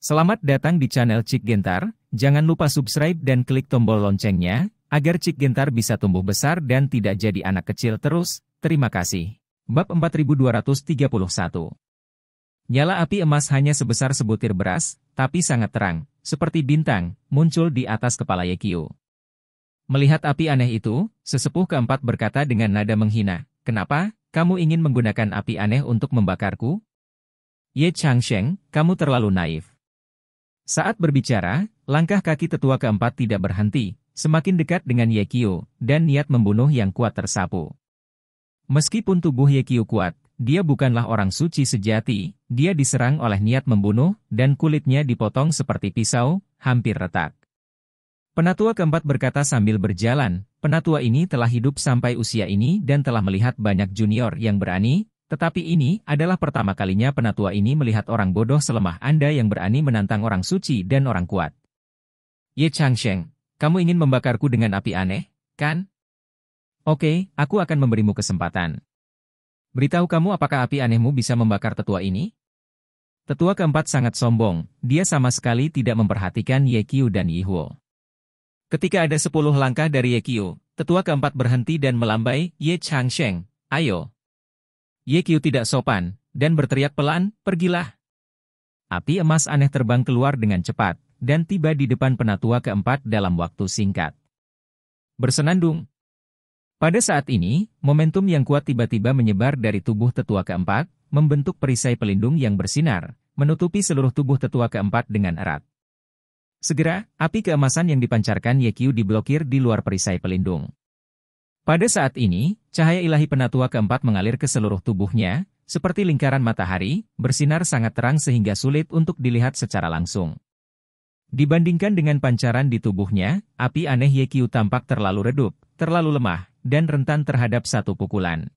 Selamat datang di channel Cik Gentar, jangan lupa subscribe dan klik tombol loncengnya, agar Cik Gentar bisa tumbuh besar dan tidak jadi anak kecil terus, terima kasih. Bab 4231 Nyala api emas hanya sebesar sebutir beras, tapi sangat terang, seperti bintang, muncul di atas kepala Yekio. Melihat api aneh itu, sesepuh keempat berkata dengan nada menghina, Kenapa, kamu ingin menggunakan api aneh untuk membakarku? Ye Changsheng, kamu terlalu naif. Saat berbicara, langkah kaki tetua keempat tidak berhenti, semakin dekat dengan Yekio, dan niat membunuh yang kuat tersapu. Meskipun tubuh Yekio kuat, dia bukanlah orang suci sejati, dia diserang oleh niat membunuh, dan kulitnya dipotong seperti pisau, hampir retak. Penatua keempat berkata sambil berjalan, penatua ini telah hidup sampai usia ini dan telah melihat banyak junior yang berani, tetapi ini adalah pertama kalinya penatua ini melihat orang bodoh selemah Anda yang berani menantang orang suci dan orang kuat. Ye Changsheng, kamu ingin membakarku dengan api aneh, kan? Oke, aku akan memberimu kesempatan. Beritahu kamu apakah api anehmu bisa membakar tetua ini? Tetua keempat sangat sombong, dia sama sekali tidak memperhatikan Ye Qiu dan Yi Huo. Ketika ada sepuluh langkah dari Ye Qiu, tetua keempat berhenti dan melambai, Ye Changsheng, ayo, Yekyu tidak sopan, dan berteriak pelan, pergilah. Api emas aneh terbang keluar dengan cepat, dan tiba di depan penatua keempat dalam waktu singkat. Bersenandung. Pada saat ini, momentum yang kuat tiba-tiba menyebar dari tubuh tetua keempat, membentuk perisai pelindung yang bersinar, menutupi seluruh tubuh tetua keempat dengan erat. Segera, api keemasan yang dipancarkan Yekyu diblokir di luar perisai pelindung. Pada saat ini, cahaya ilahi penatua keempat mengalir ke seluruh tubuhnya, seperti lingkaran matahari, bersinar sangat terang sehingga sulit untuk dilihat secara langsung. Dibandingkan dengan pancaran di tubuhnya, api aneh Yekyu tampak terlalu redup, terlalu lemah, dan rentan terhadap satu pukulan.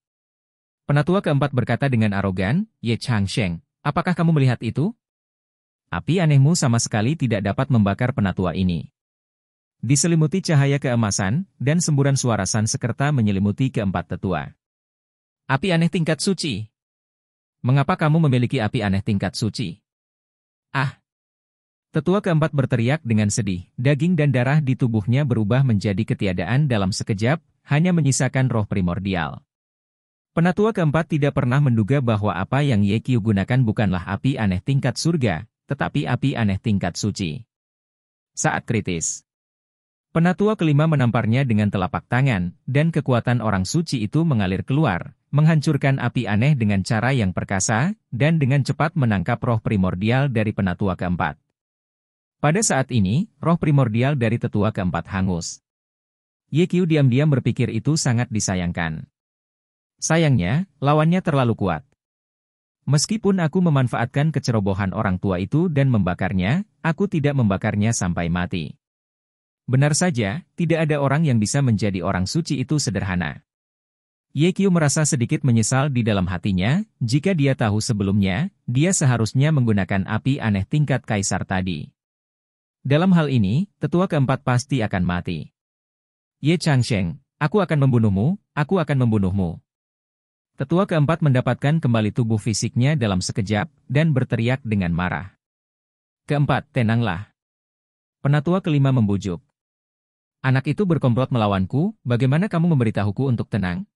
Penatua keempat berkata dengan arogan, Ye Chang Sheng, apakah kamu melihat itu? Api anehmu sama sekali tidak dapat membakar penatua ini. Diselimuti cahaya keemasan, dan semburan suara sansekerta menyelimuti keempat tetua. Api aneh tingkat suci. Mengapa kamu memiliki api aneh tingkat suci? Ah! Tetua keempat berteriak dengan sedih, daging dan darah di tubuhnya berubah menjadi ketiadaan dalam sekejap, hanya menyisakan roh primordial. Penatua keempat tidak pernah menduga bahwa apa yang Yekyu gunakan bukanlah api aneh tingkat surga, tetapi api aneh tingkat suci. Saat kritis, Penatua kelima menamparnya dengan telapak tangan, dan kekuatan orang suci itu mengalir keluar, menghancurkan api aneh dengan cara yang perkasa, dan dengan cepat menangkap roh primordial dari penatua keempat. Pada saat ini, roh primordial dari tetua keempat hangus. Yekyu diam-diam berpikir itu sangat disayangkan. Sayangnya, lawannya terlalu kuat. Meskipun aku memanfaatkan kecerobohan orang tua itu dan membakarnya, aku tidak membakarnya sampai mati. Benar saja, tidak ada orang yang bisa menjadi orang suci itu sederhana. Ye Yekyu merasa sedikit menyesal di dalam hatinya, jika dia tahu sebelumnya, dia seharusnya menggunakan api aneh tingkat kaisar tadi. Dalam hal ini, tetua keempat pasti akan mati. Ye Changsheng, aku akan membunuhmu, aku akan membunuhmu. Tetua keempat mendapatkan kembali tubuh fisiknya dalam sekejap, dan berteriak dengan marah. Keempat, tenanglah. Penatua kelima membujuk. Anak itu berkomplot melawanku, bagaimana kamu memberitahuku untuk tenang?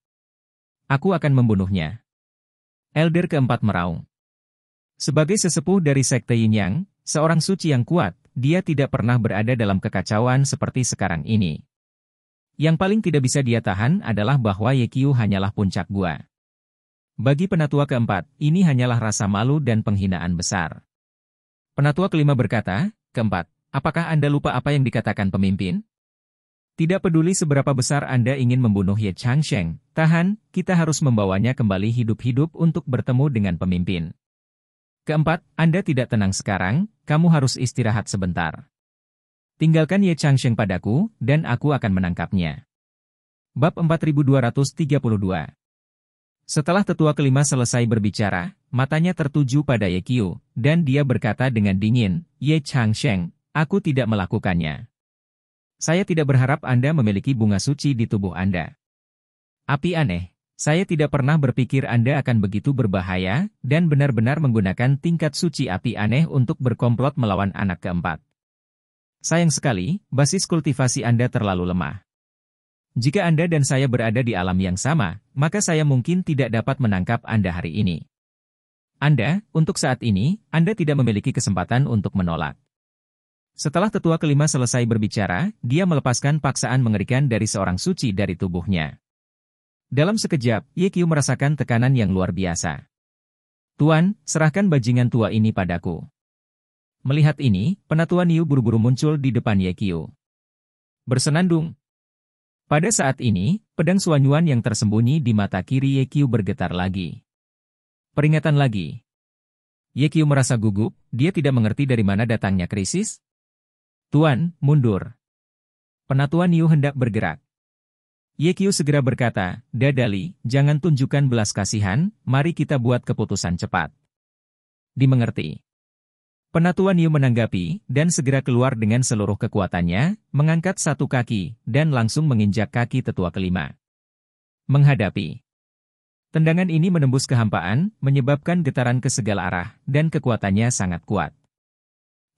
Aku akan membunuhnya. Elder keempat meraung. Sebagai sesepuh dari sekte Yin Yang, seorang suci yang kuat, dia tidak pernah berada dalam kekacauan seperti sekarang ini. Yang paling tidak bisa dia tahan adalah bahwa Ye Qiu hanyalah puncak gua. Bagi penatua keempat, ini hanyalah rasa malu dan penghinaan besar. Penatua kelima berkata, keempat, apakah Anda lupa apa yang dikatakan pemimpin? Tidak peduli seberapa besar Anda ingin membunuh Ye Changsheng, tahan, kita harus membawanya kembali hidup-hidup untuk bertemu dengan pemimpin. Keempat, Anda tidak tenang sekarang, kamu harus istirahat sebentar. Tinggalkan Ye Changsheng padaku, dan aku akan menangkapnya. Bab 4232 Setelah tetua kelima selesai berbicara, matanya tertuju pada Ye Qiu, dan dia berkata dengan dingin, Ye Changsheng, aku tidak melakukannya. Saya tidak berharap Anda memiliki bunga suci di tubuh Anda. Api aneh, saya tidak pernah berpikir Anda akan begitu berbahaya dan benar-benar menggunakan tingkat suci api aneh untuk berkomplot melawan anak keempat. Sayang sekali, basis kultivasi Anda terlalu lemah. Jika Anda dan saya berada di alam yang sama, maka saya mungkin tidak dapat menangkap Anda hari ini. Anda, untuk saat ini, Anda tidak memiliki kesempatan untuk menolak. Setelah tetua kelima selesai berbicara, dia melepaskan paksaan mengerikan dari seorang suci dari tubuhnya. Dalam sekejap, Ye Qiu merasakan tekanan yang luar biasa. Tuan, serahkan bajingan tua ini padaku. Melihat ini, penatua Niu buru-buru muncul di depan Ye Qiu. Bersenandung. Pada saat ini, pedang Suanyuan yang tersembunyi di mata kiri Ye Qiu bergetar lagi. Peringatan lagi. Ye Qiu merasa gugup, dia tidak mengerti dari mana datangnya krisis, Tuan, mundur. Penatua Yu hendak bergerak. Ye segera berkata, Dadali, jangan tunjukkan belas kasihan, mari kita buat keputusan cepat. Dimengerti. Penatua Yu menanggapi, dan segera keluar dengan seluruh kekuatannya, mengangkat satu kaki, dan langsung menginjak kaki tetua kelima. Menghadapi. Tendangan ini menembus kehampaan, menyebabkan getaran ke segala arah, dan kekuatannya sangat kuat.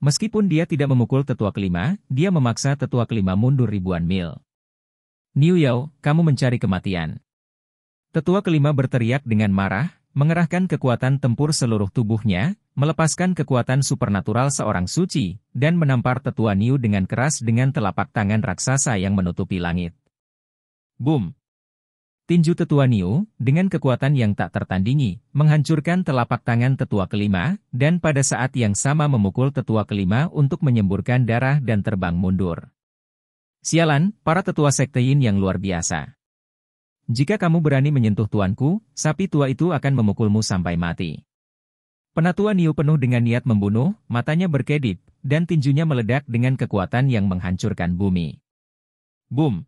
Meskipun dia tidak memukul tetua kelima, dia memaksa tetua kelima mundur ribuan mil. Niu Yao, kamu mencari kematian. Tetua kelima berteriak dengan marah, mengerahkan kekuatan tempur seluruh tubuhnya, melepaskan kekuatan supernatural seorang suci, dan menampar tetua Niu dengan keras dengan telapak tangan raksasa yang menutupi langit. Boom! Tinju tetua Niu, dengan kekuatan yang tak tertandingi, menghancurkan telapak tangan tetua kelima, dan pada saat yang sama memukul tetua kelima untuk menyemburkan darah dan terbang mundur. Sialan, para tetua sekte Yin yang luar biasa. Jika kamu berani menyentuh tuanku, sapi tua itu akan memukulmu sampai mati. Penatua Niu penuh dengan niat membunuh, matanya berkedip, dan tinjunya meledak dengan kekuatan yang menghancurkan bumi. Boom!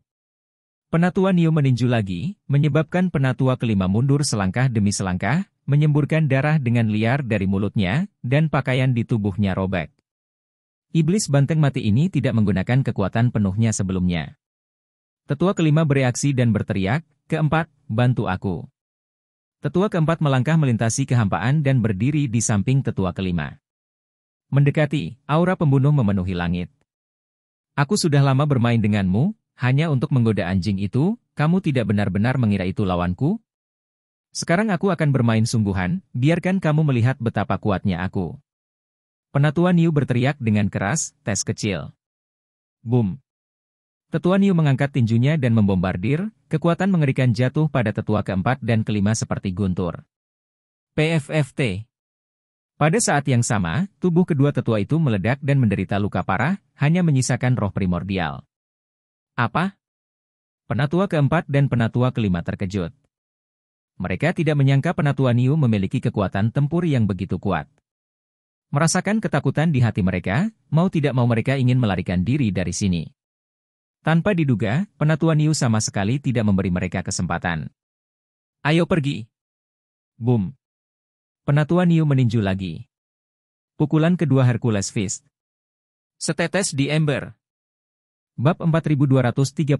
Penatua Nio meninju lagi, menyebabkan penatua kelima mundur selangkah demi selangkah, menyemburkan darah dengan liar dari mulutnya, dan pakaian di tubuhnya robek. Iblis banteng mati ini tidak menggunakan kekuatan penuhnya sebelumnya. Tetua kelima bereaksi dan berteriak, keempat, bantu aku. Tetua keempat melangkah melintasi kehampaan dan berdiri di samping tetua kelima. Mendekati, aura pembunuh memenuhi langit. Aku sudah lama bermain denganmu, hanya untuk menggoda anjing itu, kamu tidak benar-benar mengira itu lawanku? Sekarang aku akan bermain sungguhan, biarkan kamu melihat betapa kuatnya aku. Penatua Niu berteriak dengan keras, tes kecil. Boom. Tetua Niu mengangkat tinjunya dan membombardir, kekuatan mengerikan jatuh pada tetua keempat dan kelima seperti guntur. PFFT Pada saat yang sama, tubuh kedua tetua itu meledak dan menderita luka parah, hanya menyisakan roh primordial. Apa? Penatua keempat dan penatua kelima terkejut. Mereka tidak menyangka penatua Niu memiliki kekuatan tempur yang begitu kuat. Merasakan ketakutan di hati mereka, mau tidak mau mereka ingin melarikan diri dari sini. Tanpa diduga, penatua Niu sama sekali tidak memberi mereka kesempatan. Ayo pergi. Boom. Penatua Niu meninju lagi. Pukulan kedua Hercules Fist. Setetes di ember. Bab 4233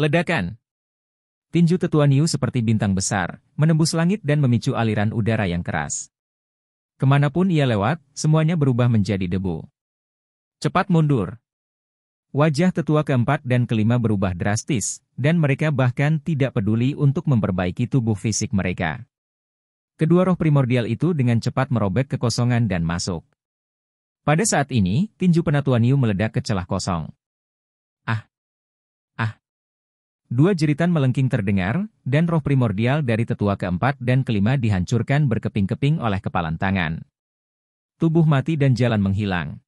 Ledakan Tinju tetua Niu seperti bintang besar, menembus langit dan memicu aliran udara yang keras. Kemanapun ia lewat, semuanya berubah menjadi debu. Cepat mundur. Wajah tetua keempat dan kelima berubah drastis, dan mereka bahkan tidak peduli untuk memperbaiki tubuh fisik mereka. Kedua roh primordial itu dengan cepat merobek kekosongan dan masuk. Pada saat ini, tinju New meledak ke celah kosong. Ah! Ah! Dua jeritan melengking terdengar, dan roh primordial dari tetua keempat dan kelima dihancurkan berkeping-keping oleh kepalan tangan. Tubuh mati dan jalan menghilang.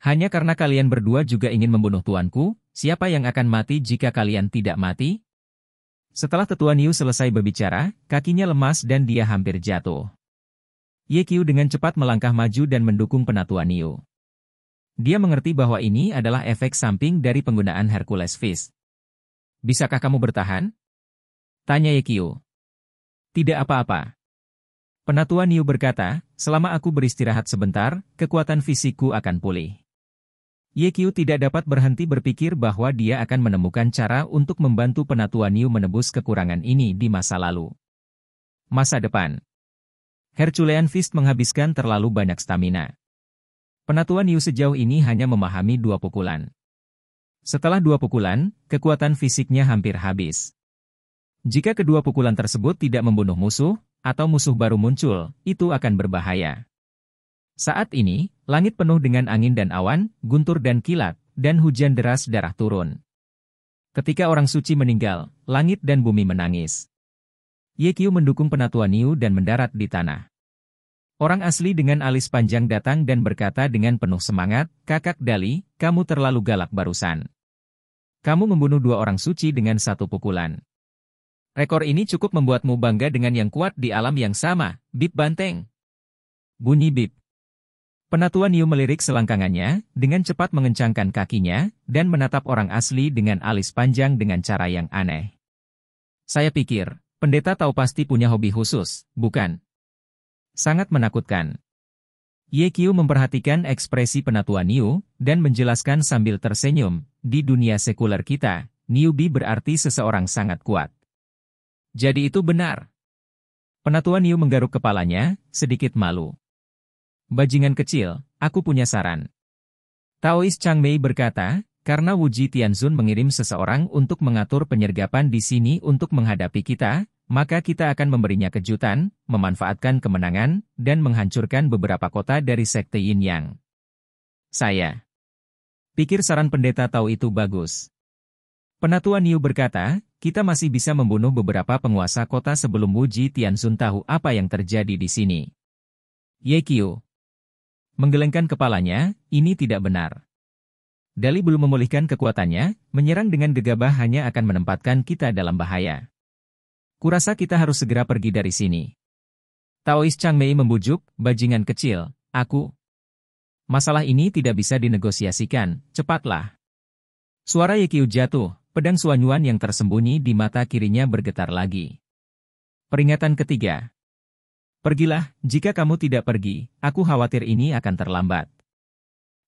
Hanya karena kalian berdua juga ingin membunuh tuanku, siapa yang akan mati jika kalian tidak mati? Setelah tetua New selesai berbicara, kakinya lemas dan dia hampir jatuh. Ye dengan cepat melangkah maju dan mendukung penatua Neo. Dia mengerti bahwa ini adalah efek samping dari penggunaan Hercules Fist. Bisakah kamu bertahan? Tanya Ye Tidak apa-apa. Penatua Niu berkata, selama aku beristirahat sebentar, kekuatan fisikku akan pulih. Ye tidak dapat berhenti berpikir bahwa dia akan menemukan cara untuk membantu penatua Niu menebus kekurangan ini di masa lalu. Masa depan Herculean Fist menghabiskan terlalu banyak stamina. Penatuan Yu sejauh ini hanya memahami dua pukulan. Setelah dua pukulan, kekuatan fisiknya hampir habis. Jika kedua pukulan tersebut tidak membunuh musuh, atau musuh baru muncul, itu akan berbahaya. Saat ini, langit penuh dengan angin dan awan, guntur dan kilat, dan hujan deras darah turun. Ketika orang suci meninggal, langit dan bumi menangis. Ye Kyu mendukung penatua Niu dan mendarat di tanah. Orang asli dengan alis panjang datang dan berkata dengan penuh semangat, Kakak Dali, kamu terlalu galak barusan. Kamu membunuh dua orang suci dengan satu pukulan. Rekor ini cukup membuatmu bangga dengan yang kuat di alam yang sama, Bip Banteng. Bunyi Bip. Penatua Niu melirik selangkangannya, dengan cepat mengencangkan kakinya, dan menatap orang asli dengan alis panjang dengan cara yang aneh. Saya pikir, Pendeta tahu pasti punya hobi khusus, bukan? Sangat menakutkan. Ye Yekyu memperhatikan ekspresi penatua Niu, dan menjelaskan sambil tersenyum, di dunia sekuler kita, Niubi berarti seseorang sangat kuat. Jadi itu benar. Penatua Niu menggaruk kepalanya, sedikit malu. Bajingan kecil, aku punya saran. Taois Mei berkata, karena Wu Ji Tianzun mengirim seseorang untuk mengatur penyergapan di sini untuk menghadapi kita, maka kita akan memberinya kejutan, memanfaatkan kemenangan, dan menghancurkan beberapa kota dari sekte Yin Yang. Saya pikir saran pendeta tahu itu bagus. Penatua Niu berkata, kita masih bisa membunuh beberapa penguasa kota sebelum Wu Ji Tianzun tahu apa yang terjadi di sini. Ye Qiu menggelengkan kepalanya, ini tidak benar. Dali belum memulihkan kekuatannya, menyerang dengan gegabah hanya akan menempatkan kita dalam bahaya. Kurasa kita harus segera pergi dari sini. Taois Mei membujuk, bajingan kecil, aku. Masalah ini tidak bisa dinegosiasikan, cepatlah. Suara Yekiu jatuh, pedang Suanyuan yang tersembunyi di mata kirinya bergetar lagi. Peringatan ketiga. Pergilah, jika kamu tidak pergi, aku khawatir ini akan terlambat.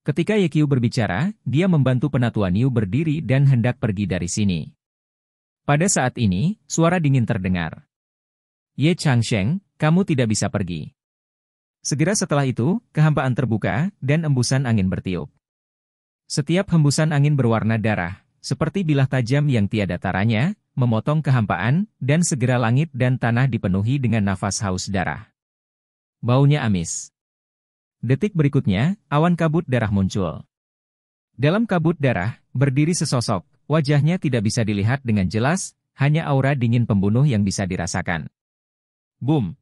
Ketika Yekyu berbicara, dia membantu penatua Niu berdiri dan hendak pergi dari sini. Pada saat ini, suara dingin terdengar. Ye Changsheng, kamu tidak bisa pergi. Segera setelah itu, kehampaan terbuka, dan embusan angin bertiup. Setiap hembusan angin berwarna darah, seperti bilah tajam yang tiada taranya, memotong kehampaan, dan segera langit dan tanah dipenuhi dengan nafas haus darah. Baunya amis. Detik berikutnya, awan kabut darah muncul. Dalam kabut darah, berdiri sesosok, wajahnya tidak bisa dilihat dengan jelas, hanya aura dingin pembunuh yang bisa dirasakan. Boom!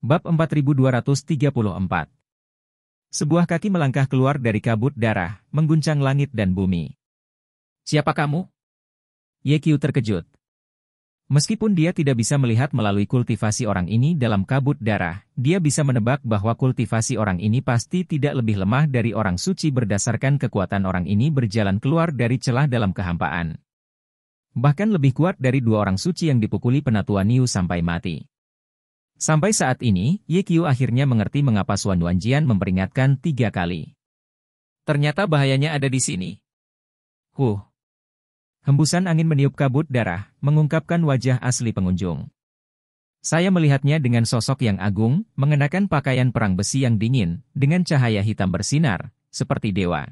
Bab 4234 Sebuah kaki melangkah keluar dari kabut darah, mengguncang langit dan bumi. Siapa kamu? Yekyu terkejut, Meskipun dia tidak bisa melihat melalui kultivasi orang ini dalam kabut darah, dia bisa menebak bahwa kultivasi orang ini pasti tidak lebih lemah dari orang suci berdasarkan kekuatan orang ini berjalan keluar dari celah dalam kehampaan. Bahkan lebih kuat dari dua orang suci yang dipukuli penatua Niu sampai mati. Sampai saat ini, Ye Qiu akhirnya mengerti mengapa Suan Wanjian memperingatkan tiga kali. Ternyata bahayanya ada di sini. Huh, Hembusan angin meniup kabut darah, mengungkapkan wajah asli pengunjung. Saya melihatnya dengan sosok yang agung, mengenakan pakaian perang besi yang dingin, dengan cahaya hitam bersinar, seperti dewa.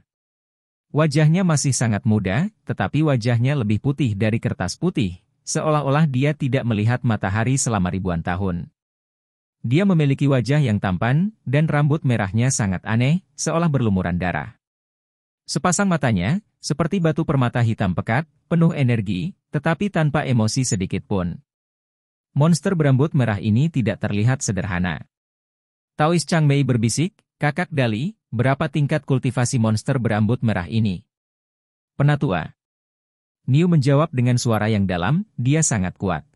Wajahnya masih sangat muda, tetapi wajahnya lebih putih dari kertas putih, seolah-olah dia tidak melihat matahari selama ribuan tahun. Dia memiliki wajah yang tampan, dan rambut merahnya sangat aneh, seolah berlumuran darah. Sepasang matanya, seperti batu permata hitam pekat, penuh energi, tetapi tanpa emosi sedikit pun. Monster berambut merah ini tidak terlihat sederhana. Taois Chang Mei berbisik, kakak Dali, berapa tingkat kultivasi monster berambut merah ini? Penatua. Niu menjawab dengan suara yang dalam, dia sangat kuat.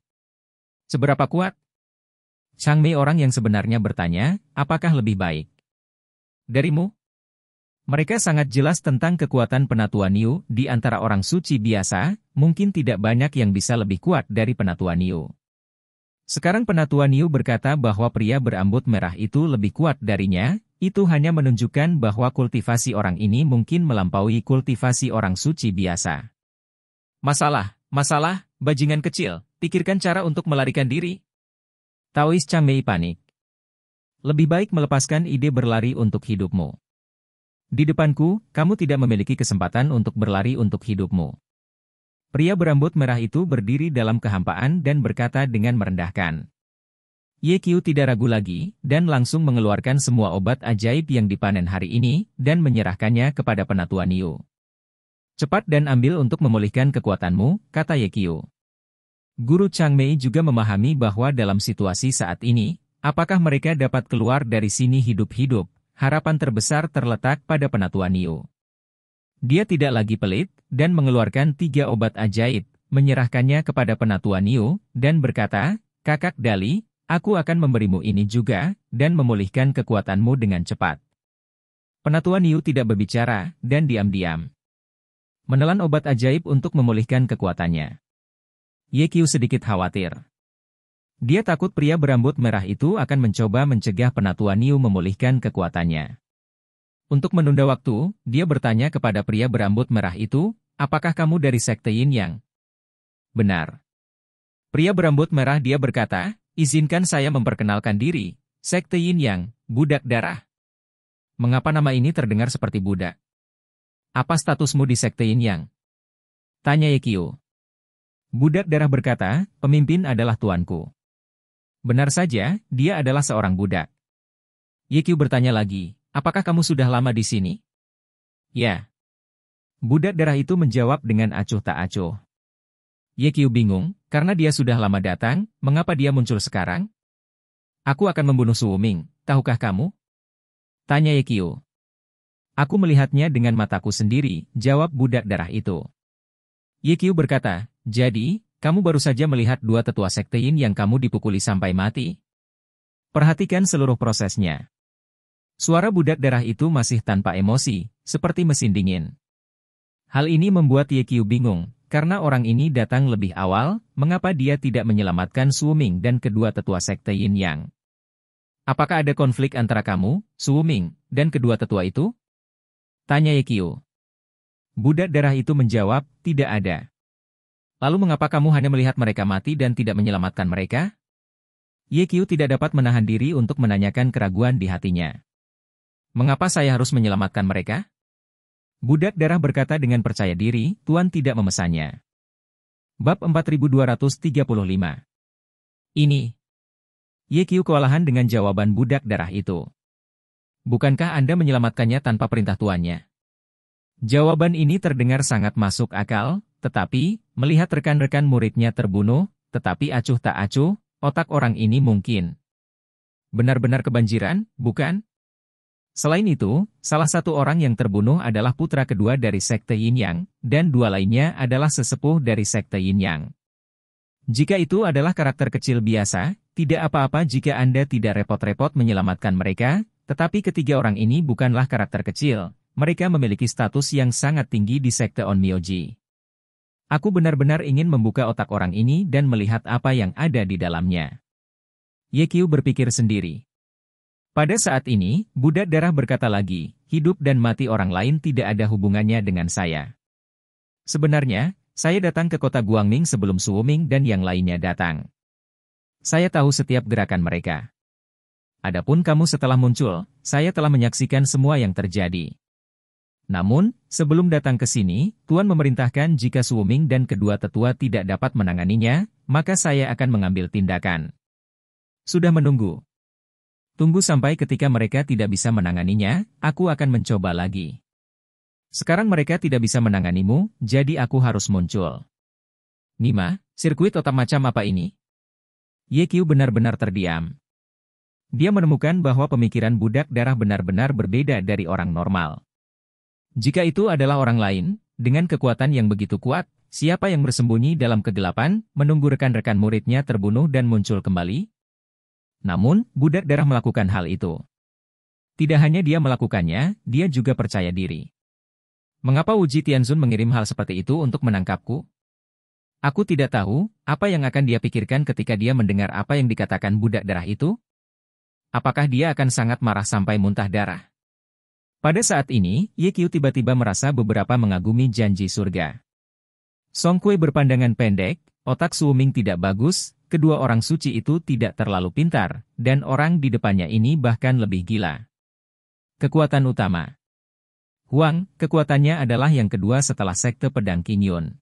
Seberapa kuat? Chang Mei orang yang sebenarnya bertanya, apakah lebih baik? Darimu? Mereka sangat jelas tentang kekuatan penatua Niu di antara orang suci biasa, mungkin tidak banyak yang bisa lebih kuat dari penatua Niu. Sekarang penatua Niu berkata bahwa pria berambut merah itu lebih kuat darinya, itu hanya menunjukkan bahwa kultivasi orang ini mungkin melampaui kultivasi orang suci biasa. Masalah, masalah, bajingan kecil, pikirkan cara untuk melarikan diri. Taois Chamei panik. Lebih baik melepaskan ide berlari untuk hidupmu. Di depanku, kamu tidak memiliki kesempatan untuk berlari untuk hidupmu. Pria berambut merah itu berdiri dalam kehampaan dan berkata dengan merendahkan. Ye Qiu tidak ragu lagi, dan langsung mengeluarkan semua obat ajaib yang dipanen hari ini, dan menyerahkannya kepada penatua Niu. Cepat dan ambil untuk memulihkan kekuatanmu, kata Ye Qiu. Guru Chang Mei juga memahami bahwa dalam situasi saat ini, apakah mereka dapat keluar dari sini hidup-hidup, harapan terbesar terletak pada penatua Nio. Dia tidak lagi pelit, dan mengeluarkan tiga obat ajaib, menyerahkannya kepada penatua Nio, dan berkata, Kakak Dali, aku akan memberimu ini juga, dan memulihkan kekuatanmu dengan cepat. Penatua Niu tidak berbicara, dan diam-diam. Menelan obat ajaib untuk memulihkan kekuatannya. Ye Qiu sedikit khawatir. Dia takut pria berambut merah itu akan mencoba mencegah penatua Niu memulihkan kekuatannya. Untuk menunda waktu, dia bertanya kepada pria berambut merah itu, apakah kamu dari sekte Yin Yang? Benar. Pria berambut merah dia berkata, izinkan saya memperkenalkan diri, sekte Yin Yang, budak darah. Mengapa nama ini terdengar seperti budak? Apa statusmu di sekte Yin Yang? Tanya Yekio. Budak darah berkata, pemimpin adalah tuanku. Benar saja, dia adalah seorang budak. Yekyu bertanya lagi, apakah kamu sudah lama di sini? Ya. Budak darah itu menjawab dengan acuh tak acuh. Yekyu bingung, karena dia sudah lama datang, mengapa dia muncul sekarang? Aku akan membunuh Ming, tahukah kamu? Tanya Yekyu. Aku melihatnya dengan mataku sendiri, jawab budak darah itu. Yekyu berkata, jadi, kamu baru saja melihat dua tetua sekte Yin yang kamu dipukuli sampai mati? Perhatikan seluruh prosesnya. Suara budak darah itu masih tanpa emosi, seperti mesin dingin. Hal ini membuat Ye Qiu bingung, karena orang ini datang lebih awal, mengapa dia tidak menyelamatkan Su Ming dan kedua tetua sekte Yin Yang? Apakah ada konflik antara kamu, Su Ming, dan kedua tetua itu? Tanya Ye Qiu. Budak darah itu menjawab, tidak ada. Lalu mengapa kamu hanya melihat mereka mati dan tidak menyelamatkan mereka? Ye Qiu tidak dapat menahan diri untuk menanyakan keraguan di hatinya. Mengapa saya harus menyelamatkan mereka? Budak darah berkata dengan percaya diri, tuan tidak memesannya. Bab 4235 Ini Qiu kewalahan dengan jawaban budak darah itu. Bukankah Anda menyelamatkannya tanpa perintah tuannya? Jawaban ini terdengar sangat masuk akal, tetapi, melihat rekan-rekan muridnya terbunuh, tetapi acuh tak acuh, otak orang ini mungkin benar-benar kebanjiran, bukan? Selain itu, salah satu orang yang terbunuh adalah putra kedua dari sekte Yin Yang, dan dua lainnya adalah sesepuh dari sekte Yin Yang. Jika itu adalah karakter kecil biasa, tidak apa-apa jika Anda tidak repot-repot menyelamatkan mereka, tetapi ketiga orang ini bukanlah karakter kecil, mereka memiliki status yang sangat tinggi di sekte Onmyoji. Aku benar-benar ingin membuka otak orang ini dan melihat apa yang ada di dalamnya. Qiu berpikir sendiri. Pada saat ini, Buddha darah berkata lagi, hidup dan mati orang lain tidak ada hubungannya dengan saya. Sebenarnya, saya datang ke kota Guangming sebelum Suoming dan yang lainnya datang. Saya tahu setiap gerakan mereka. Adapun kamu setelah muncul, saya telah menyaksikan semua yang terjadi. Namun, sebelum datang ke sini, Tuan memerintahkan jika Suoming dan kedua tetua tidak dapat menanganinya, maka saya akan mengambil tindakan. Sudah menunggu. Tunggu sampai ketika mereka tidak bisa menanganinya, aku akan mencoba lagi. Sekarang mereka tidak bisa menanganimu, jadi aku harus muncul. Nima, sirkuit otak macam apa ini? Qiu benar-benar terdiam. Dia menemukan bahwa pemikiran budak darah benar-benar berbeda dari orang normal. Jika itu adalah orang lain, dengan kekuatan yang begitu kuat, siapa yang bersembunyi dalam kegelapan, menunggu rekan-rekan muridnya terbunuh dan muncul kembali? Namun, budak darah melakukan hal itu. Tidak hanya dia melakukannya, dia juga percaya diri. Mengapa Uji Tianzun mengirim hal seperti itu untuk menangkapku? Aku tidak tahu apa yang akan dia pikirkan ketika dia mendengar apa yang dikatakan budak darah itu. Apakah dia akan sangat marah sampai muntah darah? Pada saat ini, Ye Qiu tiba-tiba merasa beberapa mengagumi janji surga. Song Kui berpandangan pendek, otak Su Ming tidak bagus, kedua orang suci itu tidak terlalu pintar, dan orang di depannya ini bahkan lebih gila. Kekuatan utama Huang, kekuatannya adalah yang kedua setelah sekte pedang Yun.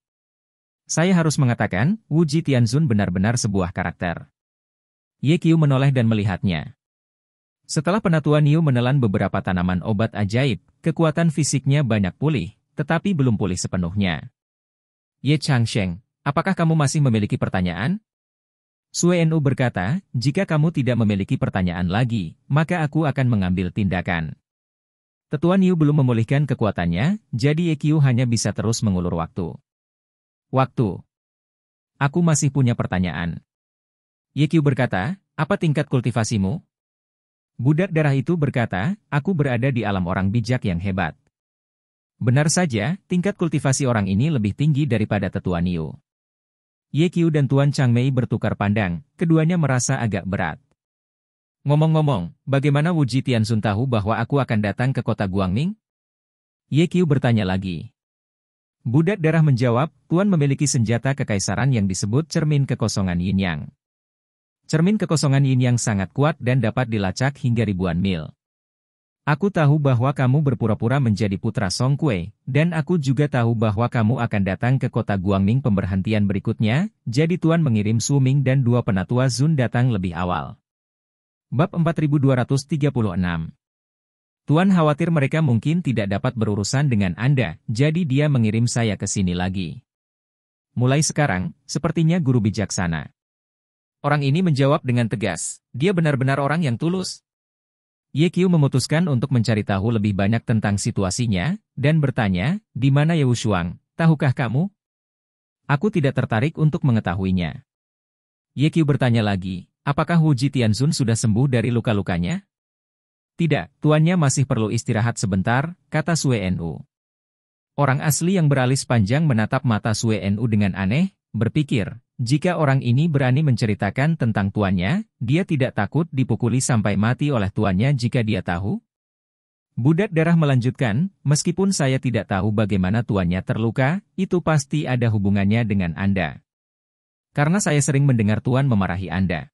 Saya harus mengatakan, Wu Ji Tianzun benar-benar sebuah karakter. Ye Qiu menoleh dan melihatnya. Setelah Penatuan Niu menelan beberapa tanaman obat ajaib, kekuatan fisiknya banyak pulih, tetapi belum pulih sepenuhnya. Ye Changsheng, apakah kamu masih memiliki pertanyaan? Sue Nu berkata, jika kamu tidak memiliki pertanyaan lagi, maka aku akan mengambil tindakan. Tetua Niu belum memulihkan kekuatannya, jadi Ye Qiu hanya bisa terus mengulur waktu. Waktu. Aku masih punya pertanyaan. Ye Qiu berkata, apa tingkat kultivasimu? Budak darah itu berkata, aku berada di alam orang bijak yang hebat. Benar saja, tingkat kultivasi orang ini lebih tinggi daripada tetua Niu. Ye Qiu dan Tuan Chang Mei bertukar pandang, keduanya merasa agak berat. Ngomong-ngomong, bagaimana Wu Sun tahu bahwa aku akan datang ke kota Guangming? Ye Qiu bertanya lagi. Budak darah menjawab, Tuan memiliki senjata kekaisaran yang disebut cermin kekosongan yin yang. Cermin kekosongan yin yang sangat kuat dan dapat dilacak hingga ribuan mil. Aku tahu bahwa kamu berpura-pura menjadi putra Song Kue, dan aku juga tahu bahwa kamu akan datang ke kota Guangming pemberhentian berikutnya, jadi Tuan mengirim Su Ming dan dua penatua Zun datang lebih awal. Bab 4236 Tuan khawatir mereka mungkin tidak dapat berurusan dengan Anda, jadi dia mengirim saya ke sini lagi. Mulai sekarang, sepertinya guru bijaksana. Orang ini menjawab dengan tegas, dia benar-benar orang yang tulus. Ye Kyu memutuskan untuk mencari tahu lebih banyak tentang situasinya, dan bertanya, di mana Ye Wushuang? tahukah kamu? Aku tidak tertarik untuk mengetahuinya. Ye Kyu bertanya lagi, apakah Wu Ji Tianzun sudah sembuh dari luka-lukanya? Tidak, tuannya masih perlu istirahat sebentar, kata Sue Nu. Orang asli yang beralis panjang menatap mata Sue Nu dengan aneh, berpikir, jika orang ini berani menceritakan tentang tuannya, dia tidak takut dipukuli sampai mati oleh tuannya jika dia tahu? Budak darah melanjutkan, meskipun saya tidak tahu bagaimana tuannya terluka, itu pasti ada hubungannya dengan Anda. Karena saya sering mendengar tuan memarahi Anda.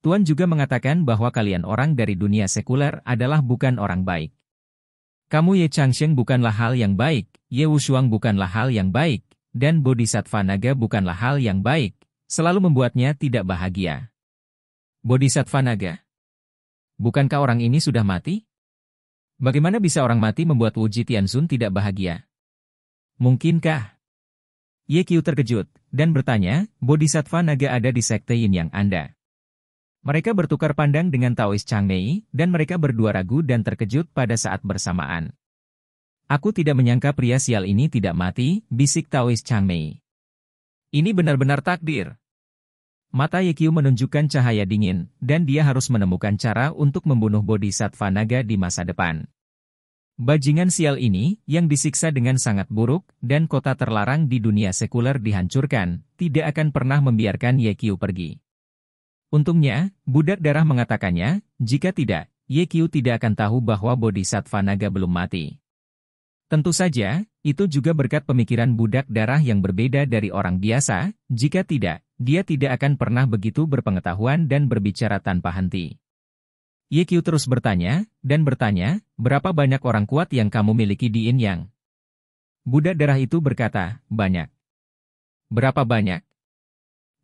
Tuan juga mengatakan bahwa kalian orang dari dunia sekuler adalah bukan orang baik. Kamu Ye Changsheng bukanlah hal yang baik, Ye Wushuang bukanlah hal yang baik, dan bodhisattva naga bukanlah hal yang baik, selalu membuatnya tidak bahagia. Bodhisattva naga. Bukankah orang ini sudah mati? Bagaimana bisa orang mati membuat Wu Jitianzun tidak bahagia? Mungkinkah? Ye Qiu terkejut dan bertanya, Bodhisattva naga ada di sekte Yin Yang Anda. Mereka bertukar pandang dengan Taoist Chang Mei dan mereka berdua ragu dan terkejut pada saat bersamaan. Aku tidak menyangka pria sial ini tidak mati, bisik Taois Mei. Ini benar-benar takdir. Mata Yekyu menunjukkan cahaya dingin, dan dia harus menemukan cara untuk membunuh Bodhisattva naga di masa depan. Bajingan sial ini, yang disiksa dengan sangat buruk, dan kota terlarang di dunia sekuler dihancurkan, tidak akan pernah membiarkan Yekyu pergi. Untungnya, budak darah mengatakannya, jika tidak, Yekyu tidak akan tahu bahwa Bodhisattva naga belum mati. Tentu saja, itu juga berkat pemikiran budak darah yang berbeda dari orang biasa, jika tidak, dia tidak akan pernah begitu berpengetahuan dan berbicara tanpa henti. Yekyu terus bertanya, dan bertanya, berapa banyak orang kuat yang kamu miliki di Inyang? Budak darah itu berkata, banyak. Berapa banyak?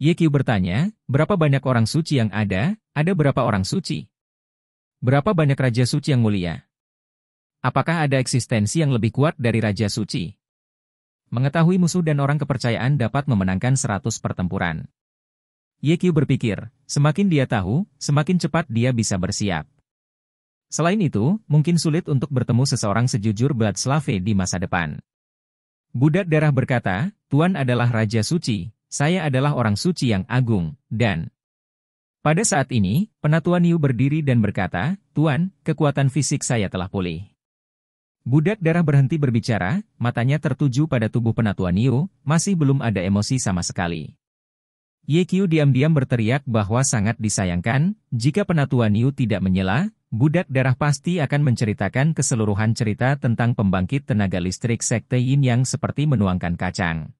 Yekyu bertanya, berapa banyak orang suci yang ada, ada berapa orang suci? Berapa banyak raja suci yang mulia? Apakah ada eksistensi yang lebih kuat dari Raja Suci? Mengetahui musuh dan orang kepercayaan dapat memenangkan 100 pertempuran. YQ berpikir, semakin dia tahu, semakin cepat dia bisa bersiap. Selain itu, mungkin sulit untuk bertemu seseorang sejujur Slave di masa depan. Budak darah berkata, Tuan adalah Raja Suci, saya adalah orang suci yang agung, dan... Pada saat ini, Penatuan Yu berdiri dan berkata, Tuan, kekuatan fisik saya telah pulih. Budak darah berhenti berbicara, matanya tertuju pada tubuh penatua Niu, masih belum ada emosi sama sekali. Ye Qiu diam-diam berteriak bahwa sangat disayangkan, jika penatua Niu tidak menyela, budak darah pasti akan menceritakan keseluruhan cerita tentang pembangkit tenaga listrik sekte Yin Yang seperti menuangkan kacang.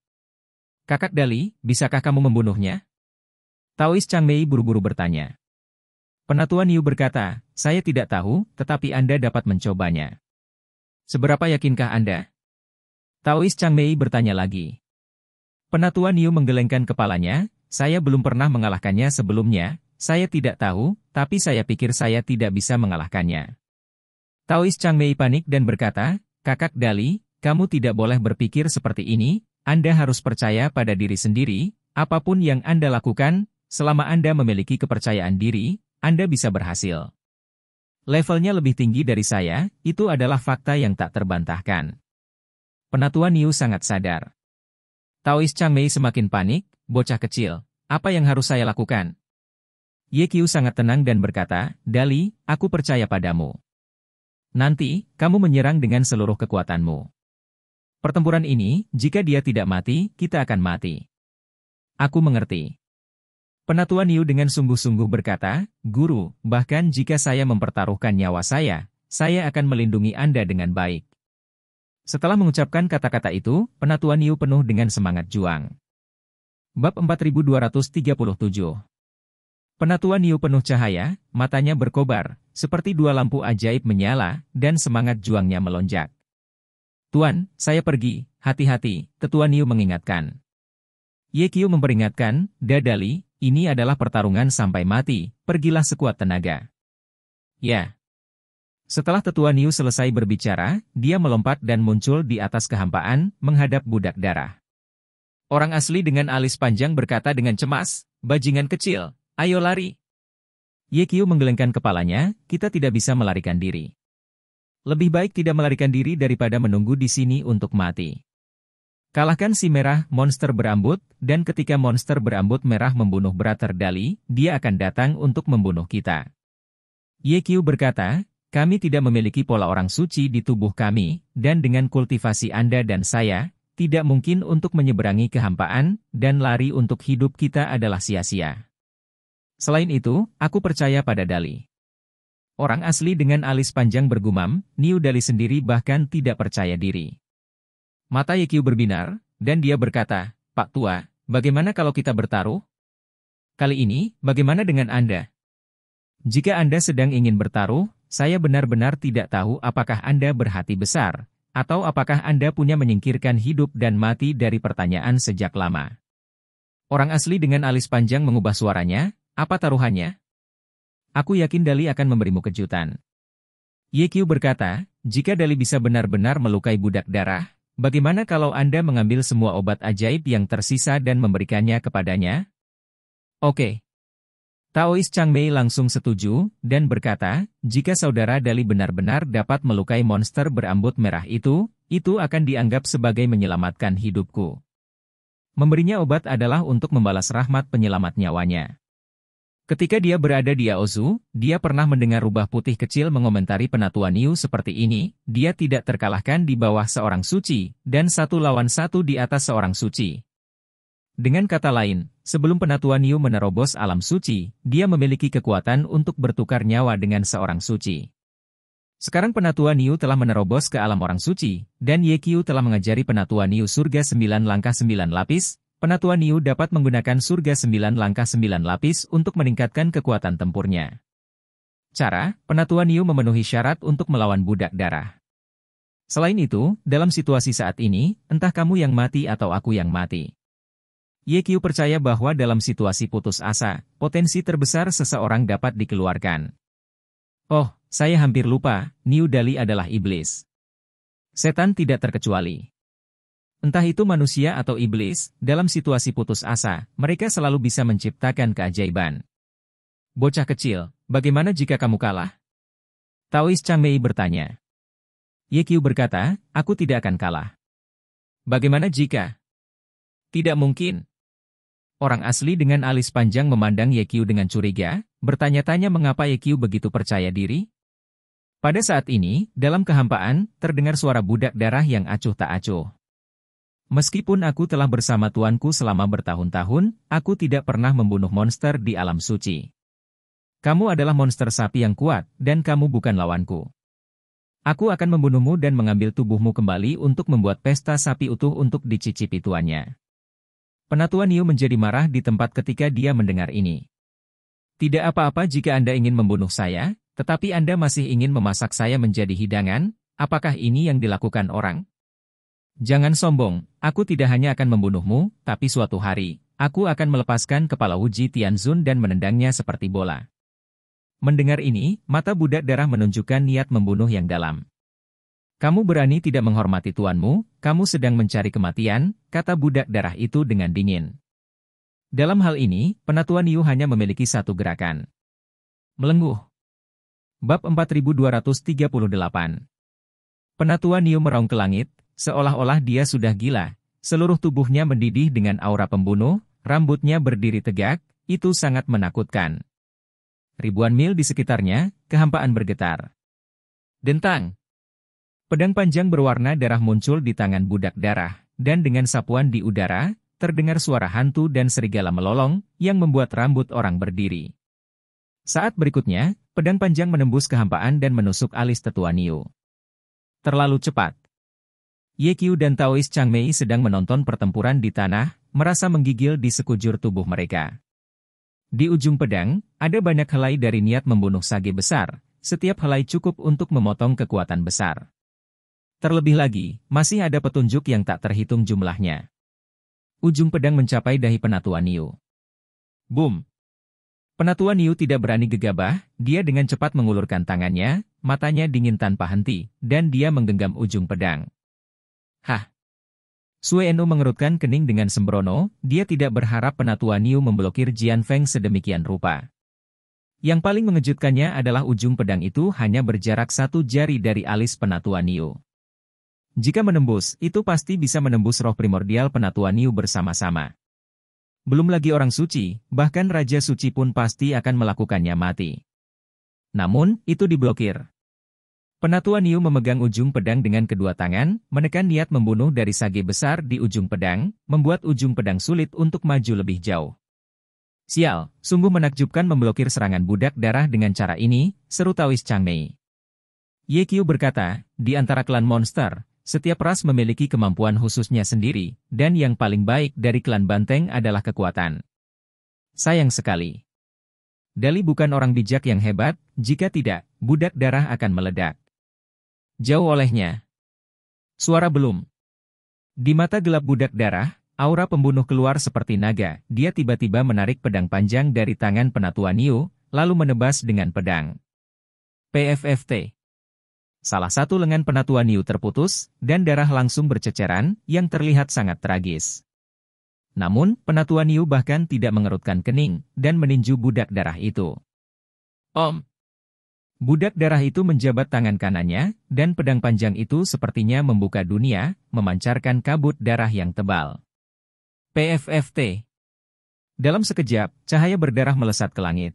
Kakak Dali, bisakah kamu membunuhnya? Taois Chang Mei buru-buru bertanya. Penatua Niu berkata, saya tidak tahu, tetapi Anda dapat mencobanya. Seberapa yakinkah Anda? Chang Mei bertanya lagi. Penatua Niu menggelengkan kepalanya, saya belum pernah mengalahkannya sebelumnya, saya tidak tahu, tapi saya pikir saya tidak bisa mengalahkannya. Chang Mei panik dan berkata, Kakak Dali, kamu tidak boleh berpikir seperti ini, Anda harus percaya pada diri sendiri, apapun yang Anda lakukan, selama Anda memiliki kepercayaan diri, Anda bisa berhasil. Levelnya lebih tinggi dari saya, itu adalah fakta yang tak terbantahkan. Penatua Niu sangat sadar. Taois Chang Mei semakin panik, bocah kecil, apa yang harus saya lakukan? Ye Qiu sangat tenang dan berkata, Dali, aku percaya padamu. Nanti, kamu menyerang dengan seluruh kekuatanmu. Pertempuran ini, jika dia tidak mati, kita akan mati. Aku mengerti. Penatua Niu dengan sungguh-sungguh berkata, Guru, bahkan jika saya mempertaruhkan nyawa saya, saya akan melindungi Anda dengan baik. Setelah mengucapkan kata-kata itu, Penatua Niu penuh dengan semangat juang. Bab 4237 Penatua Niu penuh cahaya, matanya berkobar, seperti dua lampu ajaib menyala, dan semangat juangnya melonjak. Tuan, saya pergi, hati-hati, Tetua Niu mengingatkan. Ye memperingatkan, Dadali, ini adalah pertarungan sampai mati, pergilah sekuat tenaga. Ya. Setelah tetua Niu selesai berbicara, dia melompat dan muncul di atas kehampaan, menghadap budak darah. Orang asli dengan alis panjang berkata dengan cemas, Bajingan kecil, ayo lari. Yekyu menggelengkan kepalanya, kita tidak bisa melarikan diri. Lebih baik tidak melarikan diri daripada menunggu di sini untuk mati. Kalahkan si merah, monster berambut, dan ketika monster berambut merah membunuh Brother Dali, dia akan datang untuk membunuh kita. Qiu berkata, kami tidak memiliki pola orang suci di tubuh kami, dan dengan kultivasi Anda dan saya, tidak mungkin untuk menyeberangi kehampaan, dan lari untuk hidup kita adalah sia-sia. Selain itu, aku percaya pada Dali. Orang asli dengan alis panjang bergumam, Niu Dali sendiri bahkan tidak percaya diri. Mata Yekyu berbinar, dan dia berkata, Pak Tua, bagaimana kalau kita bertaruh? Kali ini, bagaimana dengan Anda? Jika Anda sedang ingin bertaruh, saya benar-benar tidak tahu apakah Anda berhati besar, atau apakah Anda punya menyingkirkan hidup dan mati dari pertanyaan sejak lama. Orang asli dengan alis panjang mengubah suaranya, apa taruhannya? Aku yakin Dali akan memberimu kejutan. Yekyu berkata, jika Dali bisa benar-benar melukai budak darah, Bagaimana kalau Anda mengambil semua obat ajaib yang tersisa dan memberikannya kepadanya? Oke. Okay. Chang Mei langsung setuju, dan berkata, jika saudara Dali benar-benar dapat melukai monster berambut merah itu, itu akan dianggap sebagai menyelamatkan hidupku. Memberinya obat adalah untuk membalas rahmat penyelamat nyawanya. Ketika dia berada di Aozu, dia pernah mendengar rubah putih kecil mengomentari penatua Niu seperti ini, dia tidak terkalahkan di bawah seorang suci, dan satu lawan satu di atas seorang suci. Dengan kata lain, sebelum penatua Niu menerobos alam suci, dia memiliki kekuatan untuk bertukar nyawa dengan seorang suci. Sekarang penatua Niu telah menerobos ke alam orang suci, dan Ye telah mengajari penatua Niu surga sembilan langkah sembilan lapis, Penatua Niu dapat menggunakan surga 9 langkah 9 lapis untuk meningkatkan kekuatan tempurnya. Cara, Penatua Niu memenuhi syarat untuk melawan budak darah. Selain itu, dalam situasi saat ini, entah kamu yang mati atau aku yang mati. YQ percaya bahwa dalam situasi putus asa, potensi terbesar seseorang dapat dikeluarkan. Oh, saya hampir lupa, Niu Dali adalah iblis. Setan tidak terkecuali. Entah itu manusia atau iblis, dalam situasi putus asa, mereka selalu bisa menciptakan keajaiban. Bocah kecil, bagaimana jika kamu kalah? Taois Mei bertanya. Ye Qiu berkata, aku tidak akan kalah. Bagaimana jika? Tidak mungkin. Orang asli dengan alis panjang memandang Ye Qiu dengan curiga, bertanya-tanya mengapa Ye Qiu begitu percaya diri, pada saat ini, dalam kehampaan, terdengar suara budak darah yang acuh tak acuh. Meskipun aku telah bersama tuanku selama bertahun-tahun, aku tidak pernah membunuh monster di alam suci. Kamu adalah monster sapi yang kuat, dan kamu bukan lawanku. Aku akan membunuhmu dan mengambil tubuhmu kembali untuk membuat pesta sapi utuh untuk dicicipi tuannya. Penatua Neo menjadi marah di tempat ketika dia mendengar ini. Tidak apa-apa jika Anda ingin membunuh saya, tetapi Anda masih ingin memasak saya menjadi hidangan, apakah ini yang dilakukan orang? Jangan sombong, aku tidak hanya akan membunuhmu, tapi suatu hari, aku akan melepaskan kepala Wuji Tianzun dan menendangnya seperti bola. Mendengar ini, mata budak darah menunjukkan niat membunuh yang dalam. Kamu berani tidak menghormati tuanmu, kamu sedang mencari kematian, kata budak darah itu dengan dingin. Dalam hal ini, penatuan Yu hanya memiliki satu gerakan. Melengguh. Bab 4238 Penatuan Niu meraung ke langit, Seolah-olah dia sudah gila, seluruh tubuhnya mendidih dengan aura pembunuh, rambutnya berdiri tegak, itu sangat menakutkan. Ribuan mil di sekitarnya, kehampaan bergetar. Dentang. Pedang panjang berwarna darah muncul di tangan budak darah, dan dengan sapuan di udara, terdengar suara hantu dan serigala melolong, yang membuat rambut orang berdiri. Saat berikutnya, pedang panjang menembus kehampaan dan menusuk alis tetua Niu. Terlalu cepat. Ye Qiu dan Taois Mei sedang menonton pertempuran di tanah, merasa menggigil di sekujur tubuh mereka. Di ujung pedang, ada banyak helai dari niat membunuh sage besar, setiap helai cukup untuk memotong kekuatan besar. Terlebih lagi, masih ada petunjuk yang tak terhitung jumlahnya. Ujung pedang mencapai dahi penatua Niu. Boom! Penatua Niu tidak berani gegabah, dia dengan cepat mengulurkan tangannya, matanya dingin tanpa henti, dan dia menggenggam ujung pedang. Hah. Enu mengerutkan kening dengan sembrono, dia tidak berharap penatua Niu memblokir Jian Feng sedemikian rupa. Yang paling mengejutkannya adalah ujung pedang itu hanya berjarak satu jari dari alis penatua Niu. Jika menembus, itu pasti bisa menembus roh primordial penatua Niu bersama-sama. Belum lagi orang suci, bahkan Raja Suci pun pasti akan melakukannya mati. Namun, itu diblokir. Penatua Niu memegang ujung pedang dengan kedua tangan, menekan niat membunuh dari sage besar di ujung pedang, membuat ujung pedang sulit untuk maju lebih jauh. Sial, sungguh menakjubkan memblokir serangan budak darah dengan cara ini, seru Tawis Mei. Ye Qiu berkata, di antara klan monster, setiap ras memiliki kemampuan khususnya sendiri, dan yang paling baik dari klan banteng adalah kekuatan. Sayang sekali. Dali bukan orang bijak yang hebat, jika tidak, budak darah akan meledak. Jauh olehnya. Suara belum. Di mata gelap budak darah, aura pembunuh keluar seperti naga. Dia tiba-tiba menarik pedang panjang dari tangan penatua Niu, lalu menebas dengan pedang. PFFT Salah satu lengan penatua Niu terputus, dan darah langsung berceceran, yang terlihat sangat tragis. Namun, penatua Niu bahkan tidak mengerutkan kening, dan meninju budak darah itu. Om, Budak darah itu menjabat tangan kanannya, dan pedang panjang itu sepertinya membuka dunia, memancarkan kabut darah yang tebal. PFFT Dalam sekejap, cahaya berdarah melesat ke langit.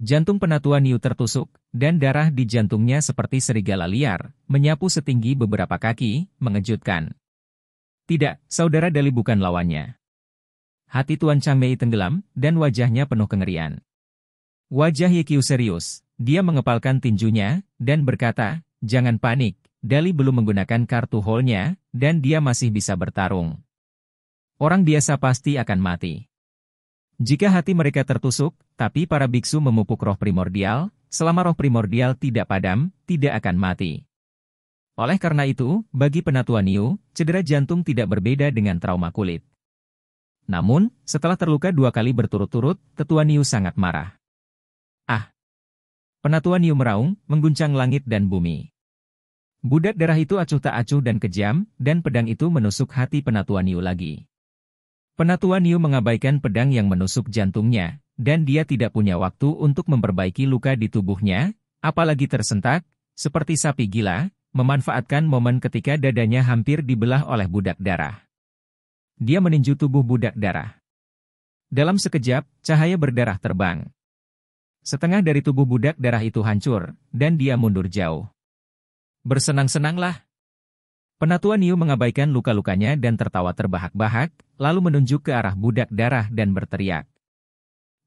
Jantung penatua Niu tertusuk, dan darah di jantungnya seperti serigala liar, menyapu setinggi beberapa kaki, mengejutkan. Tidak, saudara Dali bukan lawannya. Hati Tuan Chang Mei tenggelam, dan wajahnya penuh kengerian. Wajah Yikyu serius, dia mengepalkan tinjunya, dan berkata, jangan panik, Dali belum menggunakan kartu holnya, dan dia masih bisa bertarung. Orang biasa pasti akan mati. Jika hati mereka tertusuk, tapi para biksu memupuk roh primordial, selama roh primordial tidak padam, tidak akan mati. Oleh karena itu, bagi penatua Niu, cedera jantung tidak berbeda dengan trauma kulit. Namun, setelah terluka dua kali berturut-turut, tetua Niu sangat marah. Ah! Penatuan meraung, mengguncang langit dan bumi. Budak darah itu acuh tak acuh dan kejam, dan pedang itu menusuk hati penatuan Yu lagi. Penatuan Yu mengabaikan pedang yang menusuk jantungnya, dan dia tidak punya waktu untuk memperbaiki luka di tubuhnya, apalagi tersentak, seperti sapi gila, memanfaatkan momen ketika dadanya hampir dibelah oleh budak darah. Dia meninju tubuh budak darah. Dalam sekejap, cahaya berdarah terbang. Setengah dari tubuh budak darah itu hancur, dan dia mundur jauh. Bersenang-senanglah. Penatua Niu mengabaikan luka-lukanya dan tertawa terbahak-bahak, lalu menunjuk ke arah budak darah dan berteriak.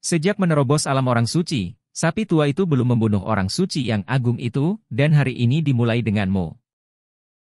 Sejak menerobos alam orang suci, sapi tua itu belum membunuh orang suci yang agung itu, dan hari ini dimulai denganmu.